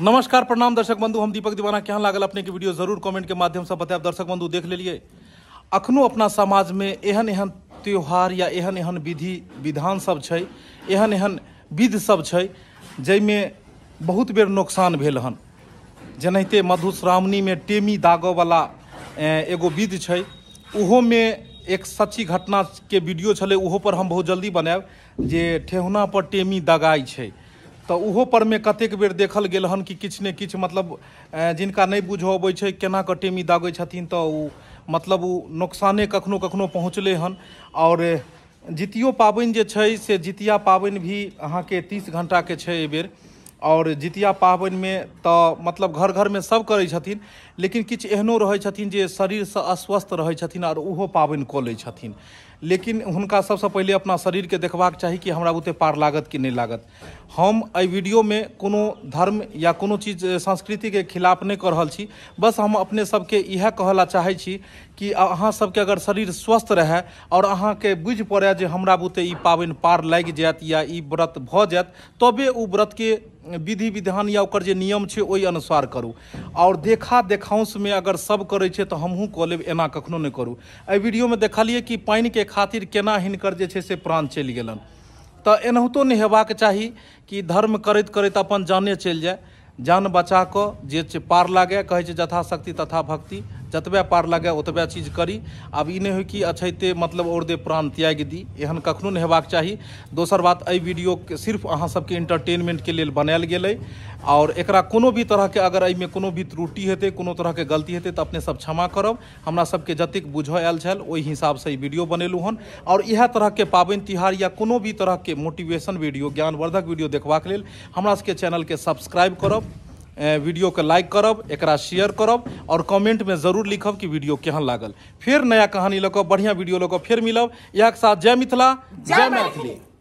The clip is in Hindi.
नमस्कार प्रणाम दर्शक बंधु हम दीपक दीवाना क्या लागल अपने के वीडियो जरूर कमेंट के माध्यम से बताए दर्शक बंधु देख ले लिए अखनो अपना समाज में एहन एहन त्यौहार या एहन एहन विधि विधान सब है एहन एहन विध सब है जैमे बहुत बेर नुकसान भेल हन जनहिते मधुश्रावणी में टेमी दागो वाला एगो विध है उहो में एक सच्ची घटना के वीडियो छे उहो पर हम बहुत जल्दी बनायब जे ठेहुना पर टेमी दगाई है तो ओहो पर में कतेक बेर देखल गेल हन कि ने किछु मतलब जिनका नहीं बुझ अबै छै केना कऽ टेमी दागै छथिन तऽ उ मतलब उ नोकसाने कखनो कखनो पहुँचलै हन और जितियो पाबनि जे छै से जितिया पाबनि भी अहाँ के तीस के छै बेर और जितिया में त मतलब घर में सब करै छथिन लेकिन किछ एहनो रहै छथिन जे से अस्वस्थ रहै छथिन और उहो पाबनि कऽ लै छथिन लेकिन हुनका सबसँ पहले अपना के देखबाक चाहिए कि हमरा बुते पार लागत कि नहीं लागत हम वीडियो में कोनो धर्म या कोनो चीज के खिलाफ नहीं कर रहल छी बस हम अपने सबके इएह कहला चाहे छी कि अहाँ सबके अगर शरीर स्वस्थ और अहाँ के बुझि पड़े जो हमरा बुते ई पाबनि पार लग जात या ई व्रत भ जात तबे व्रत के विधि विधान या ओकर जे नियम छे ओई अनुसार करू और देखा में अगर सब करे छे तो हमहू कऽ लेब एना कखनो नहीं करू वीडियो में देखलिए कि पानिके खातिर केना हिनकर जे छै से प्राण चलि गेलनि तो एनाहितो नहीं हेबाक चाही कि धर्म करैत करैत अपन जाने चलि जाए जान बचा कऽ जे पार लागे कहै छै यथाशक्ति तथा भक्ति जतबे पार लगे ओतबे चीज करी आब इन हो कि अछते मतलब और दे प्राण त्याग दी एहन कखनो नहीं हेबाक चाही दोसर बात अ वीडियो सिर्फ अहाँ सबके इंटरटेनमेंट के लिए बनाल गए और एक कोनो भी के अगर अमे कोनो भी त्रुटि हेतै कोनो के गलती हेतै तो अपने सब क्षमा करब हमरा सबके जतिक बुझऽ आयल छल ओहि हिसाब से वीडियो बनेलहुँ हन इहे तरह के पावन तिहार या कोनो भी तरह के मोटिवेशन वीडियो ज्ञानवर्धक वीडियो देखबाक लेल हमरा सबके के सब्सक्राइब करब वीडियो के लाइक करब एक शेयर करब और कमेंट में जरूर लिखब कि वीडियो केहन लागल फिर नया कहानी लक बढ़िया वीडियो लक फिर मिलब यहाँ साथ जय मिथिला जय मैथिली